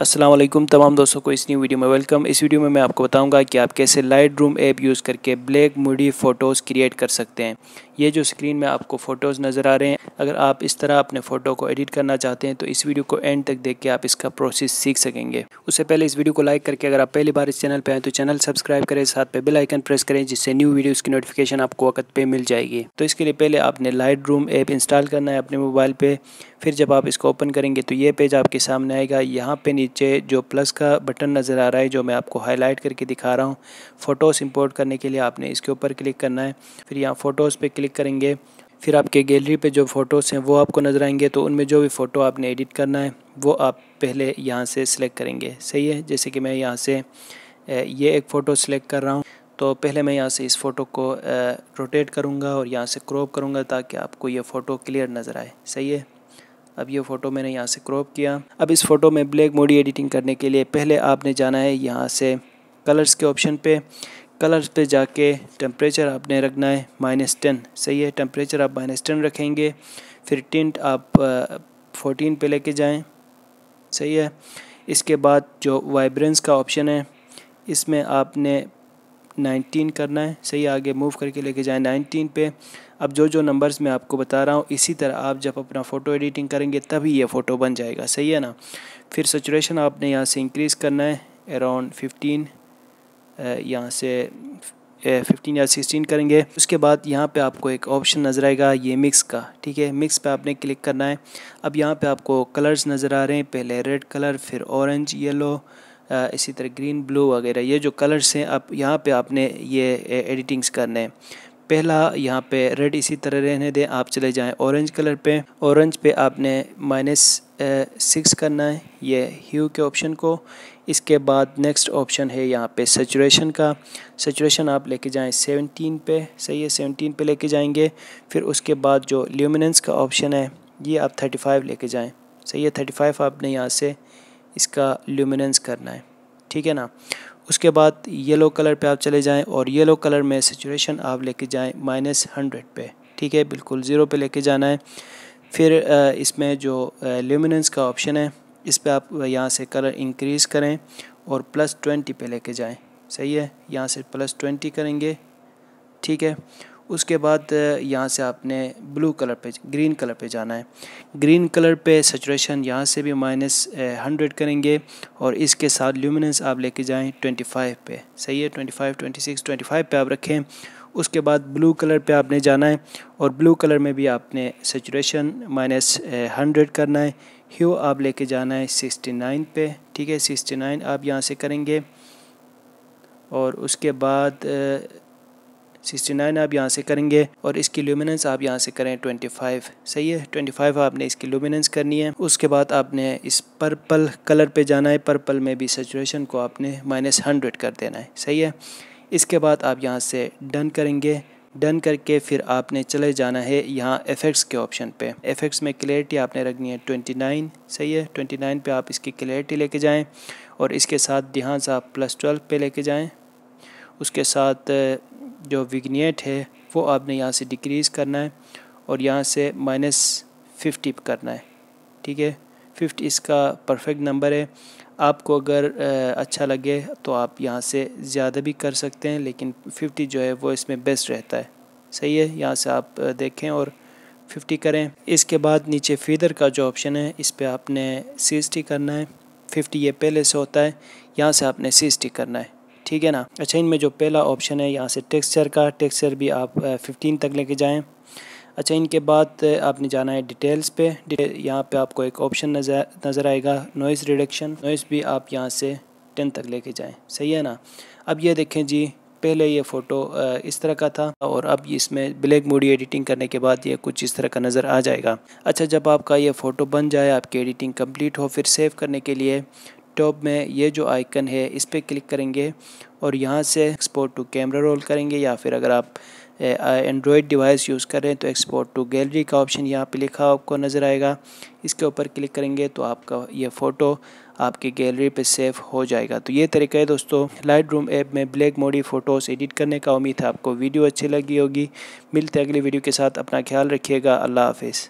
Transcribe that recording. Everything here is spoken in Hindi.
असलम तमाम दोस्तों को इस न्यू वीडियो में वेलकम इस वीडियो में मैं आपको बताऊंगा कि आप कैसे लाइट रूम ऐप यूज़ करके ब्लैक मूडी फ़ोटोज़ क्रिएट कर सकते हैं ये जो स्क्रीन में आपको फ़ोटोज़ नज़र आ रहे हैं अगर आप इस तरह अपने फ़ोटो को एडिट करना चाहते हैं तो इस वीडियो को एंड तक देख के आप इसका प्रोसेस सीख सकेंगे उससे पहले इस वीडियो को लाइक करके अगर आप पहली बार इस चैनल पर आए तो चैनल सब्सक्राइब करें साथ पे बेलाइकन प्रेस करें जिससे न्यू वीडियोज़ की नोटिफिकेशन आपको वक्त पे मिल जाएगी तो इसके लिए पहले आपने लाइट रूम ऐप इंस्टॉल करना है अपने मोबाइल पर फिर जब आप इसको ओपन करेंगे तो ये पेज आपके सामने आएगा यहाँ पे नीचे जो प्लस का बटन नज़र आ रहा है जो मैं आपको हाईलाइट करके दिखा रहा हूँ फ़ोटोज़ इंपोर्ट करने के लिए आपने इसके ऊपर क्लिक करना है फिर यहाँ फ़ोटोज़ पे क्लिक क्लिक करेंगे फिर आपके गैलरी पे जो फ़ोटोज़ हैं वो आपको नज़र आएंगे तो उनमें जो भी फ़ोटो आपने एडिट करना है वो आप पहले यहाँ से सिलेक्ट करेंगे सही है जैसे कि मैं यहाँ से ये एक फ़ोटो सिलेक्ट कर रहा हूँ तो पहले मैं यहाँ से इस फ़ोटो को रोटेट करूँगा और यहाँ से क्रॉप करूँगा ताकि आपको ये फ़ोटो क्लियर नज़र आए सही है अब ये फ़ोटो मैंने यहाँ से क्रॉप किया अब इस फ़ोटो में ब्लैक मोडी एडिटिंग करने के लिए पहले आपने जाना है यहाँ से कलर्स के ऑप्शन पर कलर्स पे जाके टेम्परेचर आपने रखना है माइनस टेन सही है टेम्परेचर आप माइनस टेन रखेंगे फिर टिंट आप फोर्टीन पे लेके जाएं सही है इसके बाद जो वाइब्रेंस का ऑप्शन है इसमें आपने नाइनटीन करना है सही आगे मूव करके लेके जाएं नाइनटीन पे अब जो जो नंबर्स मैं आपको बता रहा हूँ इसी तरह आप जब अपना फ़ोटो एडिटिंग करेंगे तभी यह फ़ोटो बन जाएगा सही है ना फिर सचुरेशन आपने यहाँ से इंक्रीज़ करना है अराउंड फिफ्टीन यहाँ से 15 या 16 करेंगे उसके बाद यहाँ पे आपको एक ऑप्शन नज़र आएगा ये मिक्स का ठीक है मिक्स पे आपने क्लिक करना है अब यहाँ पे आपको कलर्स नज़र आ रहे हैं पहले रेड कलर फिर ऑरेंज येलो इसी तरह ग्रीन ब्लू वगैरह ये जो कलर्स हैं आप यहाँ पे आपने ये एडिटिंग्स करने हैं पहला यहाँ पे रेड इसी तरह रहने दें आप चले जाएं ऑरेंज कलर पे ऑरेंज पे आपने माइनस सिक्स करना है ये ह्यू के ऑप्शन को इसके बाद नेक्स्ट ऑप्शन है यहाँ पे सेचुरेशन का सेचुरेशन आप लेके जाएं सेवनटीन पे सही है सेवनटीन पे लेके जाएंगे फिर उसके बाद जो ल्यूमिनेंस का ऑप्शन है ये आप फाइव लेके जाएँ सही है फाइव आपने यहाँ से इसका ल्यूमिनेंस करना है ठीक है ना उसके बाद येलो कलर पे आप चले जाएं और येलो कलर में सेचुरेशन आप लेके जाएं माइनस हंड्रेड पे ठीक है बिल्कुल ज़ीरो पे लेके जाना है फिर इसमें जो ल्यूमिनेंस का ऑप्शन है इस पर आप यहाँ से कलर इंक्रीज़ करें और प्लस ट्वेंटी पे लेके जाएं सही है यहाँ से प्लस ट्वेंटी करेंगे ठीक है उसके बाद यहाँ से आपने ब्लू कलर पे ग्रीन कलर पे जाना है ग्रीन कलर पे सेचुरेशन यहाँ से भी माइनस हंड्रेड करेंगे और इसके साथ ल्यूमिनेंस आप लेके जाएँ ट्वेंटी फाइव पे सही है twenty five twenty six twenty five पर आप रखें उसके बाद ब्लू कलर पे आपने जाना है और ब्लू कलर में भी आपने सेचुरेशन माइनस हंड्रेड करना है ह्यू आप लेके जाना है सिक्सटी नाइन पे ठीक है सिक्सटी नाइन आप यहाँ से करेंगे और उसके बाद सिक्सटी नाइन आप यहाँ से करेंगे और इसकी ल्यूमिनेंस आप यहाँ से करें ट्वेंटी फाइव सही है ट्वेंटी फाइव आपने इसकी ल्यूमिनेंस करनी है उसके बाद आपने इस पर्पल कलर पे जाना है पर्पल में भी सेचुरेशन को आपने माइनस हंड्रेड कर देना है सही है इसके बाद आप यहाँ से डन करेंगे डन करके फिर आपने चले जाना है यहाँ एफेक्ट्स के ऑप्शन पे एफेक्ट्स में क्लेरिटी आपने रखनी है 29 सही है 29 पे आप इसकी क्लेरिटी लेके जाएं और इसके साथ ध्यान आप प्लस ट्वेल्व पे लेके जाएं उसके साथ जो विग्नेट है वो आपने यहाँ से डिक्रीज़ करना है और यहाँ से माइनस फिफ्टी करना है ठीक है फिफ्टी इसका परफेक्ट नंबर है आपको अगर अच्छा लगे तो आप यहाँ से ज़्यादा भी कर सकते हैं लेकिन फिफ्टी जो है वो इसमें बेस्ट रहता है सही है यहाँ से आप देखें और फिफ्टी करें इसके बाद नीचे फीदर का जो ऑप्शन है इस पर आपने सी करना है फिफ्टी ये पहले से होता है यहाँ से आपने सी करना है ठीक है ना अच्छा इनमें जो पहला ऑप्शन है यहाँ से टेक्सचर का टेक्सचर भी आप फिफ्टीन तक लेके जाएँ अच्छा इनके बाद आपने जाना है डिटेल्स पे यहाँ पे आपको एक ऑप्शन नज़र नज़र आएगा नॉइस रिडक्शन नॉइस भी आप यहाँ से टेन तक लेके जाएं सही है ना अब ये देखें जी पहले ये फ़ोटो इस तरह का था और अब इसमें ब्लैक मोडी एडिटिंग करने के बाद ये कुछ इस तरह का नज़र आ जाएगा अच्छा जब आपका ये फ़ोटो बन जाए आपकी एडिटिंग कम्प्लीट हो फिर सेव करने के लिए डेस्कटॉप में ये जो आइकन है इस पर क्लिक करेंगे और यहाँ से एक्सपोर्ट टू कैमरा रोल करेंगे या फिर अगर आप एंड्रॉयड डिवाइस यूज़ कर रहे हैं तो एक्सपोर्ट टू गैलरी का ऑप्शन यहाँ पे लिखा आपको नज़र आएगा इसके ऊपर क्लिक करेंगे तो आपका ये फ़ोटो आपकी गैलरी पे सेव हो जाएगा तो ये तरीका है दोस्तों लाइट रूम ऐप में ब्लैक मोडी फ़ोटोज़ एडिट करने का उम्मीद है आपको वीडियो अच्छी लगी होगी मिलते अगली वीडियो के साथ अपना ख्याल रखिएगा अल्लाह हाफिज़